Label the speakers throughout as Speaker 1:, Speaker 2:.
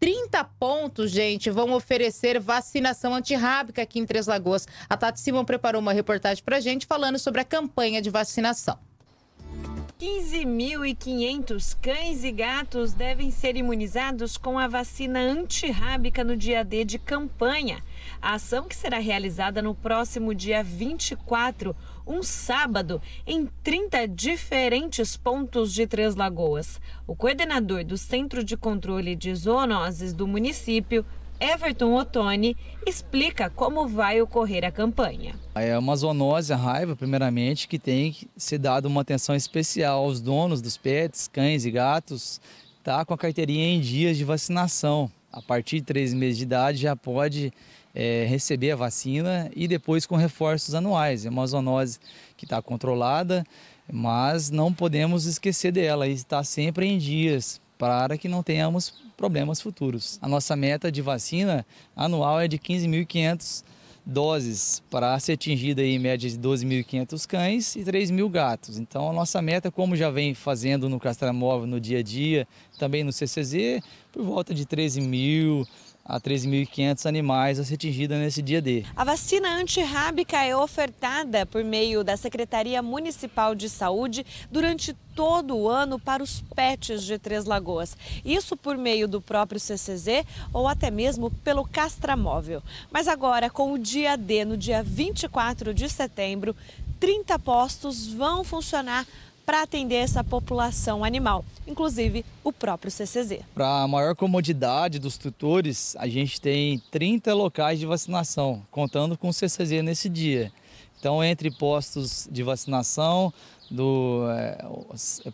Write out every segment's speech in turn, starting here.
Speaker 1: 30 pontos, gente, vão oferecer vacinação antirrábica aqui em Três Lagoas. A Tati Simão preparou uma reportagem para gente falando sobre a campanha de vacinação. 15.500 cães e gatos devem ser imunizados com a vacina antirrábica no dia D de campanha. A ação que será realizada no próximo dia 24, um sábado, em 30 diferentes pontos de Três Lagoas. O coordenador do Centro de Controle de Zoonoses do município, Everton Ottoni explica como vai ocorrer a campanha.
Speaker 2: É uma zoonose, a raiva, primeiramente, que tem que ser dada uma atenção especial aos donos dos pets, cães e gatos, tá com a carteirinha em dias de vacinação. A partir de três meses de idade já pode é, receber a vacina e depois com reforços anuais. É uma zoonose que está controlada, mas não podemos esquecer dela e está sempre em dias para que não tenhamos problemas futuros. A nossa meta de vacina anual é de 15.500 doses para ser atingida em média de 12.500 cães e 3.000 gatos. Então a nossa meta, como já vem fazendo no Castramóvel no dia a dia, também no CCZ, por volta de 13 mil, a 13.500 animais a ser atingida nesse dia D.
Speaker 1: A vacina antirrábica é ofertada por meio da Secretaria Municipal de Saúde durante todo o ano para os pets de Três Lagoas. Isso por meio do próprio CCZ ou até mesmo pelo castramóvel. Mas agora, com o dia D, no dia 24 de setembro, 30 postos vão funcionar para atender essa população animal, inclusive o próprio CCZ.
Speaker 2: Para maior comodidade dos tutores, a gente tem 30 locais de vacinação, contando com o CCZ nesse dia. Então, entre postos de vacinação, do, é,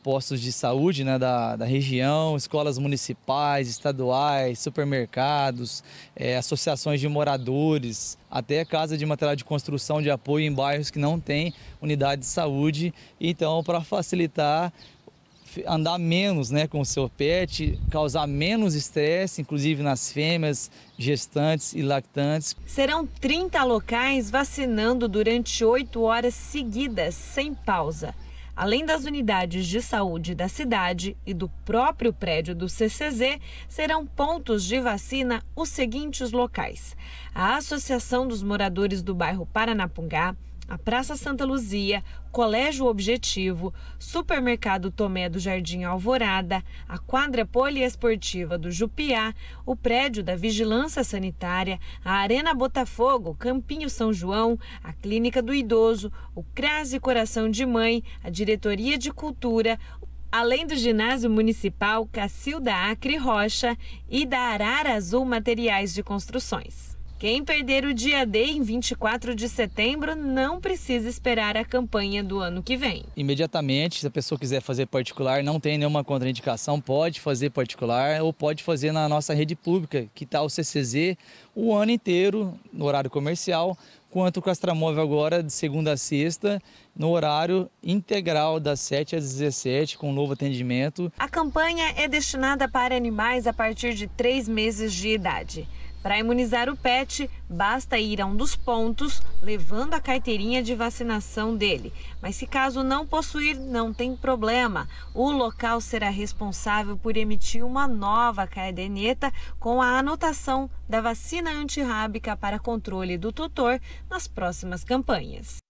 Speaker 2: postos de saúde né, da, da, região, escolas municipais, estaduais, supermercados, é, associações de moradores, até casa de material de construção de apoio em bairros que não têm unidade de saúde. Então, para facilitar andar menos né, com o seu pet, causar menos estresse, inclusive nas fêmeas, gestantes e lactantes.
Speaker 1: Serão 30 locais vacinando durante 8 horas seguidas, sem pausa. Além das unidades de saúde da cidade e do próprio prédio do CCZ, serão pontos de vacina os seguintes locais: a Associação dos Moradores do Bairro Paranapungá, a Praça Santa Luzia, Colégio Objetivo, Supermercado Tomé do Jardim Alvorada, a quadra poliesportiva do Jupiá, o prédio da Vigilância Sanitária, a Arena Botafogo, Campinho São João, a Clínica do Idoso, o Crase Coração de Mãe, a Diretoria de Cultura, além do Ginásio Municipal Cacilda Acre Rocha e da Arara Azul Materiais de Construções. Quem perder o dia D em 24 de setembro não precisa esperar a campanha do ano que vem.
Speaker 2: Imediatamente, se a pessoa quiser fazer particular, não tem nenhuma contraindicação, pode fazer particular ou pode fazer na nossa rede pública, que está o CCZ o ano inteiro, no horário comercial, quanto o Castramóvel agora, de segunda a sexta, no horário integral das 7 às 17, com novo atendimento.
Speaker 1: A campanha é destinada para animais a partir de 3 meses de idade. Para imunizar o pet, basta ir a um dos pontos levando a carteirinha de vacinação dele. Mas se caso não possuir, não tem problema. O local será responsável por emitir uma nova caderneta com a anotação da vacina antirrábica para controle do tutor nas próximas campanhas.